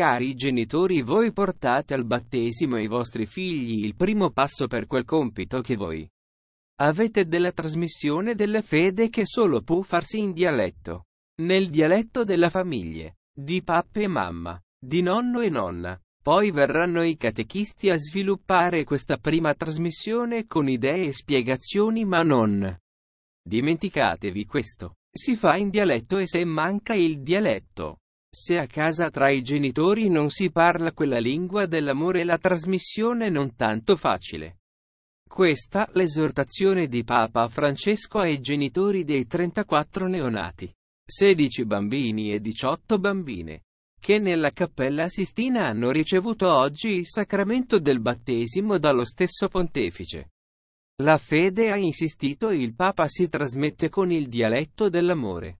Cari genitori voi portate al battesimo i vostri figli il primo passo per quel compito che voi avete della trasmissione della fede che solo può farsi in dialetto, nel dialetto della famiglia, di papà e mamma, di nonno e nonna. Poi verranno i catechisti a sviluppare questa prima trasmissione con idee e spiegazioni ma non dimenticatevi questo. Si fa in dialetto e se manca il dialetto, se a casa tra i genitori non si parla quella lingua dell'amore la trasmissione non tanto facile. Questa l'esortazione di Papa Francesco ai genitori dei 34 neonati, 16 bambini e 18 bambine, che nella Cappella Sistina hanno ricevuto oggi il sacramento del battesimo dallo stesso pontefice. La fede ha insistito il Papa si trasmette con il dialetto dell'amore.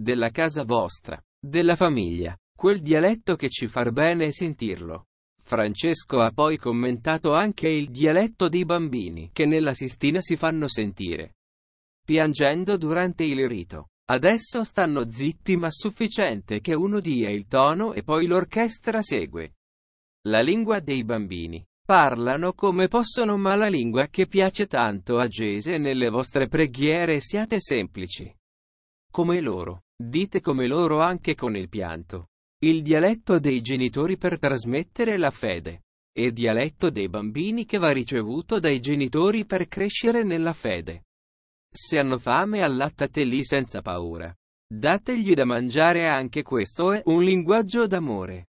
Della casa vostra della famiglia, quel dialetto che ci far bene sentirlo. Francesco ha poi commentato anche il dialetto dei bambini che nella Sistina si fanno sentire. Piangendo durante il rito. Adesso stanno zitti ma sufficiente che uno dia il tono e poi l'orchestra segue. La lingua dei bambini. Parlano come possono ma la lingua che piace tanto a Gese nelle vostre preghiere siate semplici. Come loro. Dite come loro anche con il pianto. Il dialetto dei genitori per trasmettere la fede. E dialetto dei bambini che va ricevuto dai genitori per crescere nella fede. Se hanno fame allattateli senza paura. Dategli da mangiare anche questo è un linguaggio d'amore.